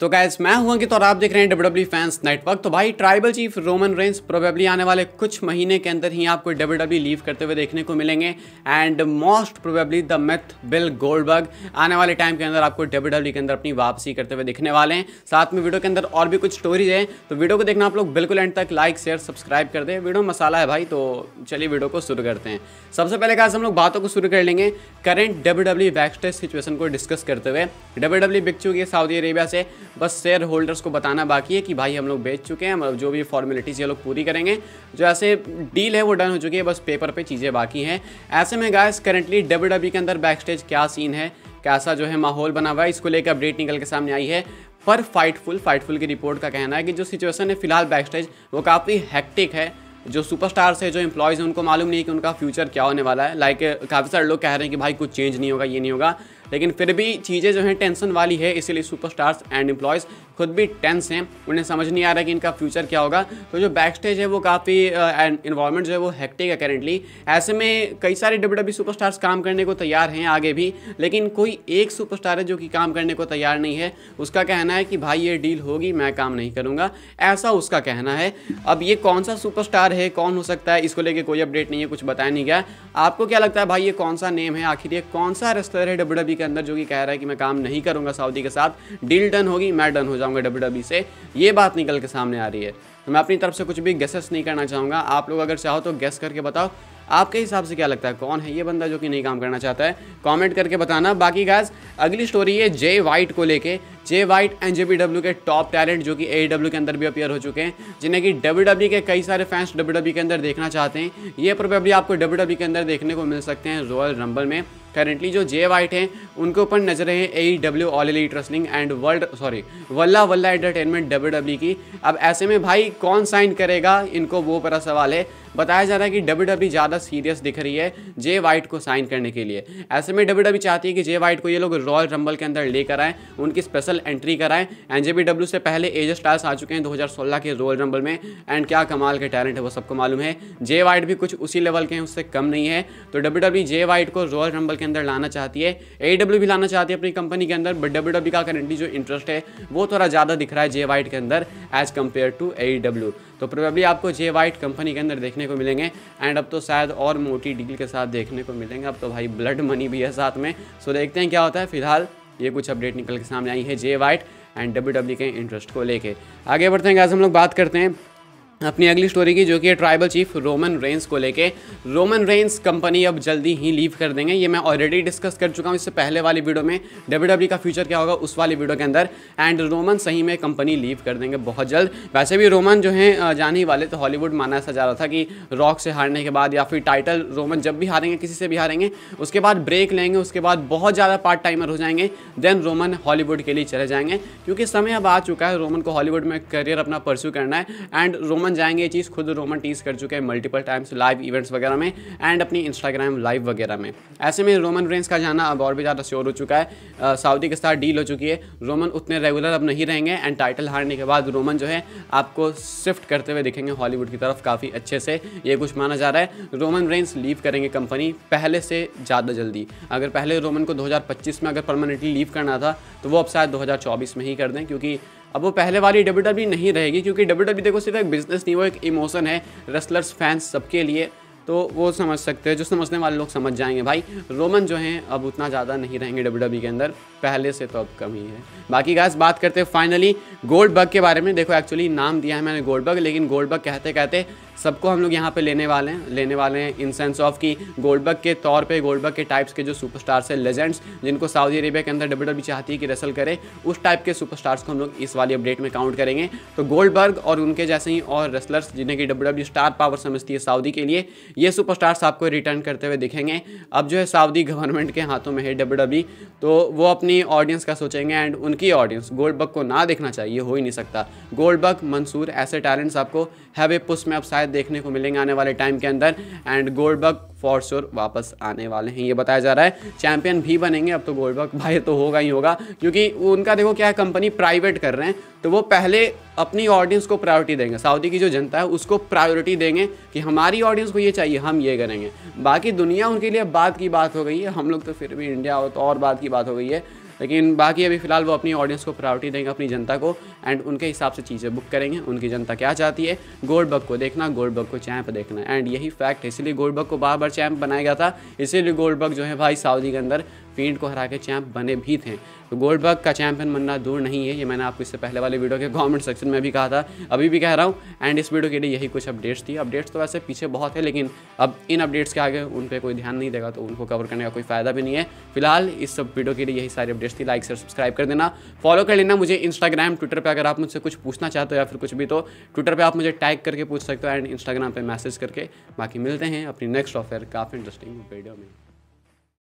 तो गैस मैं हूँ कि तो आप देख रहे हैं डब्ल्यू फैंस नेटवर्क तो भाई tribal chief Roman Reigns probably आने वाले कुछ महीने के अंदर ही आपको डब्ल्यू लीव e करते हुए देखने को मिलेंगे and most probably the myth Bill Goldberg आने वाले टाइम के अंदर आपको डब्ल्यू e के अंदर अपनी वापसी करते हुए देखने वाले हैं साथ में वीडियो के अंदर और भी कुछ स्टोरीज हैं तो वीडियो को देखना आप लोग बिल्कुल एंड तक लाइक शेयर सब्सक्राइब कर दें वीडियो मसाला है भाई तो चलिए वीडियो को शुरू करते हैं सबसे पहले कहा हम लोग बातों को शुरू कर लेंगे current W W situation situation को डिस्कस करते हुए डब्ल्यू डब्ल्यू e बिक चुकी है सऊदी अरेबिया से बस शेयर होल्डर्स को बताना बाकी है कि भाई हम लोग बेच चुके हैं हम जो भी फॉर्मेलिटीज़ ये लोग पूरी करेंगे जो ऐसे डील है वो डन हो चुकी है बस पेपर पे चीज़ें बाकी हैं ऐसे में गायस करेंटली डब्ल्यू के अंदर बैक स्टेज क्या सीन है कैसा जो है माहौल बना हुआ है इसको लेकर अपडेट निकल के सामने आई है पर फाइटफुल फाइटफुल की रिपोर्ट का कहना है कि जो सिचुएसन है फिलहाल बैक स्टेज वो काफ़ी हैक्टिक है जो सुपरस्टार्स है जो एम्प्लॉयज़ हैं उनको मालूम नहीं है कि उनका फ्यूचर क्या होने वाला है लाइक काफ़ी सारे लोग कह रहे हैं कि भाई कुछ चेंज नहीं होगा ये नहीं होगा लेकिन फिर भी चीज़ें जो हैं टेंशन वाली है इसीलिए सुपरस्टार्स एंड एम्प्लॉयज़ खुद भी टेंस हैं उन्हें समझ नहीं आ रहा कि इनका फ्यूचर क्या होगा तो जो बैक स्टेज है वो काफ़ी इन्वायरमेंट जो है वो हैक्टिक है करेंटली ऐसे में कई सारे डब्ल्यू डब्ल्यू स्टार्स काम करने को तैयार हैं आगे भी लेकिन कोई एक सुपरस्टार है जो कि काम करने को तैयार नहीं है उसका कहना है कि भाई ये डील होगी मैं काम नहीं करूँगा ऐसा उसका कहना है अब ये कौन सा सुपरस्टार है कौन हो सकता है इसको लेके कोई अपडेट नहीं है कुछ बताया नहीं गया आपको क्या लगता है भाई ये कौन सा नेम है आखिर ये कौन सा रेस्लर है डब्ल्यू के अंदर जो कि कह रहा है कि मैं काम नहीं करूँगा सऊदी के साथ डील डन होगी मैं डन हो जाऊँगा चाहूँगा डब्ल्यू e से ये बात निकल के सामने आ रही है तो मैं अपनी तरफ से कुछ भी गेसेस नहीं करना चाहूँगा आप लोग अगर चाहो तो गेस करके बताओ आपके हिसाब से क्या लगता है कौन है ये बंदा जो कि नहीं काम करना चाहता है कमेंट करके बताना बाकी गैस अगली स्टोरी है जे वाइट को लेके जे वाइट एन जे के टॉप टैलेंट जो कि ए e के अंदर भी अपियर हो चुके हैं जिन्हें कि डब्ल्यू e के कई सारे फैंस डब्ल्यू के अंदर देखना चाहते हैं ये प्रोबेबली आपको डब्ल्यू के अंदर देखने को मिल सकते हैं रॉयल रंबल में करेंटली जो जे वाइट हैं उनके ऊपर नजर है A W all elite wrestling and world sorry वल्ला वल्ला एंटरटेनमेंट डब्ल्यू डब्ल्यू की अब ऐसे में भाई कौन साइन करेगा इनको वो बड़ा सवाल है बताया जा रहा है कि डब्ल्यू डब्ल्यू ज़्यादा सीरियस दिख रही है जे वाइट को साइन करने के लिए ऐसे में डब्ल्यू डब्ल्यू e चाहती है कि जे वाइट को ये लोग रॉयल रंबल के अंदर लेकर आएँ उनकी स्पेशल एंट्री कराएँ बी डब्ल्यू से पहले एज स्टार्स आ चुके हैं सोलह के रॉयल रंबल में एंड क्या कमाल के टैलेंट है वो सबको मालूम है जे वाइट भी कुछ उसी लेवल के हैं उससे कम नहीं है तो डब्ल्यू डब्ल्यू जे वाइट को रॉयल रंबल के अंदर लाना चाहती है ए डब्ल्यू e भी लाना चाहती है अपनी कंपनी के अंदर बट डब्ल्यू e का करेंटली जो इंटरेस्ट है वो थोड़ा ज़्यादा दिख रहा है जे वाइट के अंदर as compare to A W तो प्रोबेबली आपको जे वाइट कंपनी के अंदर देखने को मिलेंगे एंड अब तो शायद और मोटी डील के साथ देखने को मिलेंगे अब तो भाई ब्लड मनी भी है साथ में सो देखते हैं क्या होता है फिलहाल ये कुछ अपडेट निकल के सामने आई है जे वाइट एंड डब्ल्यू के इंटरेस्ट को लेके आगे बढ़ते हैं आज हम लोग बात करते हैं अपनी अगली स्टोरी की जो कि ट्राइबल चीफ रोमन रेंस को लेके रोमन रेंस कंपनी अब जल्दी ही लीव कर देंगे ये मैं ऑलरेडी डिस्कस कर चुका हूँ इससे पहले वाली वीडियो में डब्ल्यू e का फ्यूचर क्या होगा उस वाली वीडियो के अंदर एंड रोमन सही में कंपनी लीव कर देंगे बहुत जल्द वैसे भी रोमन जो है जाने ही वाले तो हॉलीवुड माना ऐसा जा रहा था कि रॉक से हारने के बाद या फिर टाइटल रोमन जब भी हारेंगे किसी से भी हारेंगे उसके बाद ब्रेक लेंगे उसके बाद बहुत ज़्यादा पार्ट टाइमर हो जाएंगे देन रोमन हॉलीवुड के लिए चले जाएंगे क्योंकि समय अब आ चुका है रोमन को हॉलीवुड में करियर अपना परस्यू करना है एंड रोमन रोमन जाएंगे ये चीज़ खुद रोमन टीज कर चुके हैं मल्टीपल टाइम्स लाइव इवेंट्स वगैरह में एंड अपनी इंस्टाग्राम लाइव वगैरह में ऐसे में रोमन रेंस का जाना अब और भी ज़्यादा श्योर हो चुका है सऊदी के साथ डील हो चुकी है रोमन उतने रेगुलर अब नहीं रहेंगे एंड टाइटल हारने के बाद रोमन जो है आपको शिफ्ट करते हुए दिखेंगे हॉलीवुड की तरफ काफ़ी अच्छे से ये कुछ माना जा रहा है रोमन रेंस लीव करेंगे कंपनी पहले से ज़्यादा जल्दी अगर पहले रोमन को दो में अगर परमानेंटली लीव करना था तो वो अब शायद दो में ही कर दें क्योंकि अब वो पहले वाली डब्ल्यू e नहीं रहेगी क्योंकि डब्ल्यू e देखो सिर्फ एक बिजनेस नहीं वो एक इमोशन है रेसलर्स फैंस सबके लिए तो वो समझ सकते हैं जो समझने वाले लोग समझ जाएंगे भाई रोमन जो हैं अब उतना ज़्यादा नहीं रहेंगे डब्ल्यू e के अंदर पहले से तो अब कम ही है बाकी गैस बात करते हैं फाइनली गोल्ड बग के बारे में देखो एक्चुअली नाम दिया है मैंने गोल्ड बग लेकिन गोल्ड बग कहते कहते सबको हम लोग यहाँ पे लेने वाले हैं लेने वाले हैं इन सेंस ऑफ कि बग के तौर पे बग के टाइप्स के जो सुपरस्टार्स हैं लेजेंड्स जिनको सऊदी अरेबिया के अंदर डब्ल्यू e चाहती है कि रसल करे उस टाइप के सुपरस्टार्स को हम लोग इस वाली अपडेट में काउंट करेंगे तो गोल्डबर्ग और उनके जैसे ही और रेसलर्स जिन्हें कि डब्ल्यू स्टार पावर समझती है सऊदी के लिए ये सुपरस्टार्स आपको रिटर्न करते हुए दिखेंगे अब जो है सऊदी गवर्नमेंट के हाथों में है डब्ल्यू e, तो वो अपनी ऑडियंस का सोचेंगे एंड उनकी ऑडियंस गोल्डबक को ना देखना चाहिए हो ही नहीं सकता गोल्डबक मंसूर ऐसे टैलेंट्स आपको हैवे पुस में अब शायद देखने को मिलेंगे आने वाले टाइम के अंदर एंड गोल्डबक फॉर श्योर वापस आने वाले हैं ये बताया जा रहा है चैंपियन भी बनेंगे अब तो गोल्डबर्ग भाई तो होगा ही होगा क्योंकि उनका देखो क्या है कंपनी प्राइवेट कर रहे हैं तो वो पहले अपनी ऑडियंस को प्रायोरिटी देंगे सऊदी की जो जनता है उसको प्रायोरिटी देंगे कि हमारी ऑडियंस को ये चाहिए हम ये करेंगे बाकी दुनिया उनके लिए बात की बात हो गई है हम लोग तो फिर भी इंडिया हो तो और बात की बात हो गई है लेकिन बाकी अभी फ़िलहाल वो अपनी ऑडियंस को प्रायोरिटी देंगे अपनी जनता को एंड उनके हिसाब से चीज़ें बुक करेंगे उनकी जनता क्या चाहती है बग को देखना बग को चैंप देखना एंड यही फैक्ट है गोल्ड बग को बार बार चैम्प बनाया गया था इसीलिए गोल्डबग जो है भाई सऊदी के अंदर पेंट को हरा के चैंप बने भी थे तो गोल्डबर्ग का चैंपियन बनना दूर नहीं है ये मैंने आपको इससे पहले वाले वीडियो के कमेंट सेक्शन में भी कहा था अभी भी कह रहा हूँ एंड इस वीडियो के लिए यही कुछ अपडेट्स थी अपडेट्स तो वैसे पीछे बहुत है लेकिन अब इन अपडेट्स के आगे उन पर कोई ध्यान नहीं देगा तो उनको कवर करने का कोई फायदा भी नहीं है फिलहाल इस सब वीडियो के लिए यही सारी अपडेट्स थी लाइक से सब्सक्राइब कर देना फॉलो कर लेना मुझे इंस्टाग्राम ट्विटर पर अगर आप मुझसे कुछ पूछना चाहते हो या फिर कुछ भी तो ट्विटर पर आप मुझे टैग करके पूछ सकते हो एंड इंस्टाग्राम पर मैसेज करके बाकी मिलते हैं अपनी नेक्स्ट ऑफर काफ़ी इंटरेस्टिंग वीडियो में